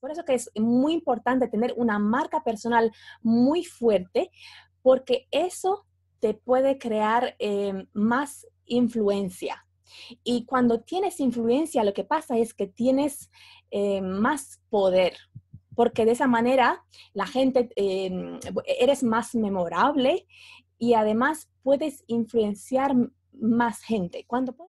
Por eso que es muy importante tener una marca personal muy fuerte, porque eso te puede crear em, más influencia. Y cuando tienes influencia, lo que pasa es que tienes em, más poder, porque de esa manera la gente, em, eres más memorable y además puedes influenciar más gente. Cuando